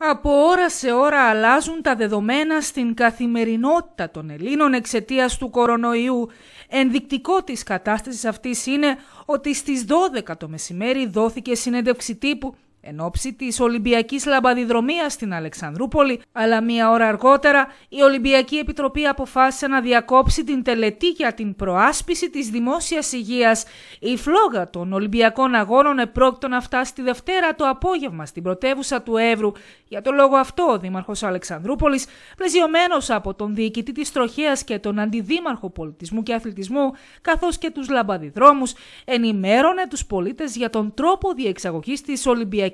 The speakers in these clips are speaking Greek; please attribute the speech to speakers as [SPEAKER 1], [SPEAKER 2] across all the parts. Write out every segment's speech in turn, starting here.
[SPEAKER 1] Από ώρα σε ώρα αλλάζουν τα δεδομένα στην καθημερινότητα των Ελλήνων εξαιτίας του κορονοϊού. Ενδεικτικό της κατάστασης αυτής είναι ότι στις 12 το μεσημέρι δόθηκε συνέντευξη τύπου Εν ώψη της Ολυμπιακής Λαμπαδιδρομίας στην Αλεξανδρούπολη, αλλά μία ώρα αργότερα η Ολυμπιακή Επιτροπή αποφάσισε να διακόψει την τελετή για την προάσπιση της δημόσιας υγείας. Η φλόγα των Ολυμπιακών Αγώνων επρόκειτο να φτάσει τη Δευτέρα το απόγευμα στην πρωτεύουσα του Εύρου. Για τον λόγο αυτό, ο Δήμαρχος Αλεξανδρούπολης, πλαισιωμένος από τον διοικητή της Τροχέας και τον Αντιδήμαρχο Πολιτισμού και Αθλητισμού, καθώς και τους Λαμπαδιδρόμους, ενημέρωνε τους πολίτες για τον τρόπο διεξαγωγής της Ολυμπιακής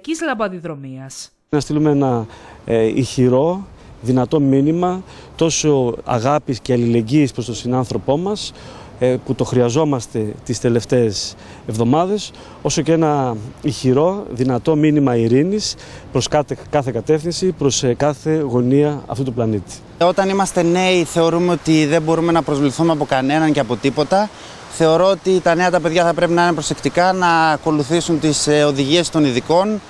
[SPEAKER 2] να στείλουμε ένα ε, ηχηρό, δυνατό μήνυμα τόσο αγάπης και αλληλεγγύης προς τον συνάνθρωπό μας, ε, που το χρειαζόμαστε τις τελευταίες εβδομάδες, όσο και ένα ηχηρό, δυνατό μήνυμα ειρήνης προς κάθε κατεύθυνση, προς ε, κάθε γωνία αυτού του πλανήτη.
[SPEAKER 3] Όταν είμαστε νέοι θεωρούμε ότι δεν μπορούμε να προσβληθούμε από κανέναν και από τίποτα. Θεωρώ ότι τα νέα τα παιδιά θα πρέπει να είναι προσεκτικά, να ακολουθήσουν τις ε, οδηγίες των ειδικών,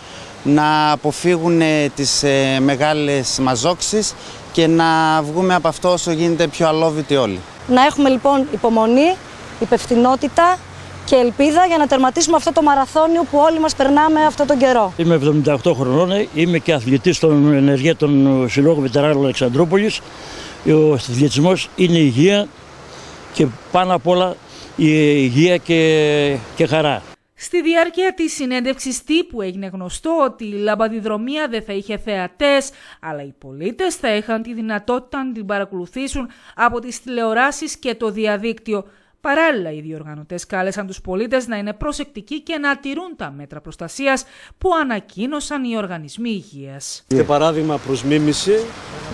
[SPEAKER 3] να αποφύγουν τις μεγάλες μαζόξεις και να βγούμε από αυτό όσο γίνεται πιο αλόβητοι όλοι.
[SPEAKER 1] Να έχουμε λοιπόν υπομονή, υπευθυνότητα και ελπίδα για να τερματίσουμε αυτό το μαραθώνιο που όλοι μας περνάμε αυτόν τον καιρό.
[SPEAKER 3] Είμαι 78 χρονών, είμαι
[SPEAKER 2] και αθλητής των των Συλλόγου Βιτεράλων Αλεξανδρούπολης. Ο αθλητισμός είναι υγεία και πάνω απ' όλα η υγεία και, και χαρά.
[SPEAKER 1] Στη διάρκεια της συνέντευξης τύπου έγινε γνωστό ότι η λαμπαδιδρομία δεν θα είχε θεατές, αλλά οι πολίτες θα είχαν τη δυνατότητα να την παρακολουθήσουν από τις τηλεοράσεις και το διαδίκτυο. Παράλληλα, οι διοργανωτές κάλεσαν τους πολίτες να είναι προσεκτικοί και να τηρούν τα μέτρα προστασίας που ανακοίνωσαν οι οργανισμοί υγείας.
[SPEAKER 2] Για παράδειγμα, προς μίμηση,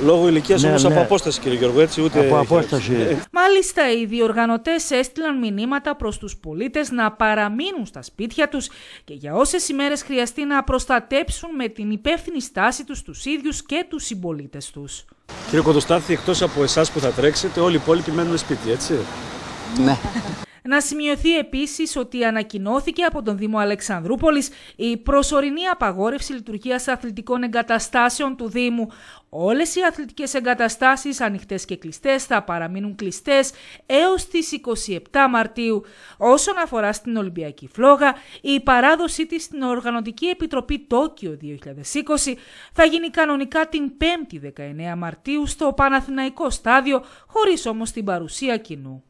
[SPEAKER 2] Λόγω ηλικίας ναι, όμως ναι. από απόσταση, κύριε Γιώργο, έτσι ούτε. Από απόσταση.
[SPEAKER 1] Μάλιστα, οι διοργανωτές έστειλαν μηνύματα προς τους πολίτες να παραμείνουν στα σπίτια τους και για όσες ημέρες χρειαστεί να προστατέψουν με την υπεύθυνη στάση τους τους ίδιους και τους συμπολίτες τους.
[SPEAKER 2] Κύριε Κοντοστάθη, εκτός από εσάς που θα τρέξετε, όλοι οι υπόλοιποι μένουν σπίτι, έτσι. Ναι.
[SPEAKER 1] Να σημειωθεί επίσης ότι ανακοινώθηκε από τον Δήμο Αλεξανδρούπολης η προσωρινή απαγόρευση λειτουργίας αθλητικών εγκαταστάσεων του Δήμου. Όλες οι αθλητικές εγκαταστάσεις, ανοιχτές και κλειστές, θα παραμείνουν κλειστές έως τις 27 Μαρτίου. Όσον αφορά στην Ολυμπιακή Φλόγα, η παράδοσή της στην Οργανωτική Επιτροπή Τόκιο 2020 θα γίνει κανονικά την 5η 19 Μαρτίου στο Παναθηναϊκό Στάδιο, χωρίς όμως την παρουσία κοινού.